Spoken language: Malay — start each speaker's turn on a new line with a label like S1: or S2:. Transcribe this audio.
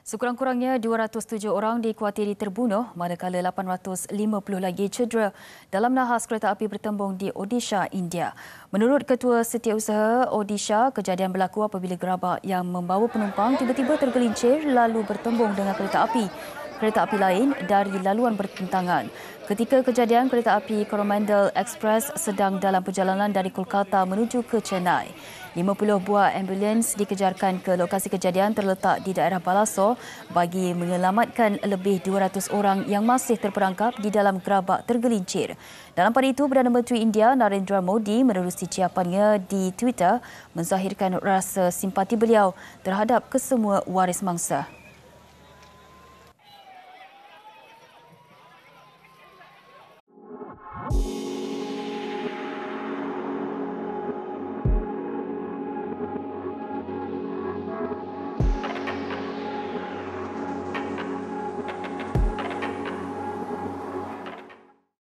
S1: Sekurang-kurangnya 207 orang dikuatiri terbunuh, manakala 850 lagi cedera dalam nahas kereta api bertembung di Odisha, India. Menurut Ketua Setiausaha Odisha, kejadian berlaku apabila gerabak yang membawa penumpang tiba-tiba tergelincir lalu bertembung dengan kereta api kereta api lain dari laluan bertentangan. Ketika kejadian, kereta api Coromandel Express sedang dalam perjalanan dari Kolkata menuju ke Chennai. 50 buah ambulans dikejarkan ke lokasi kejadian terletak di daerah Balaso bagi menyelamatkan lebih 200 orang yang masih terperangkap di dalam gerabak tergelincir. Dalam pada itu, Perdana Menteri India Narendra Modi menerusi ciapannya di Twitter menzahirkan rasa simpati beliau terhadap kesemua waris mangsa.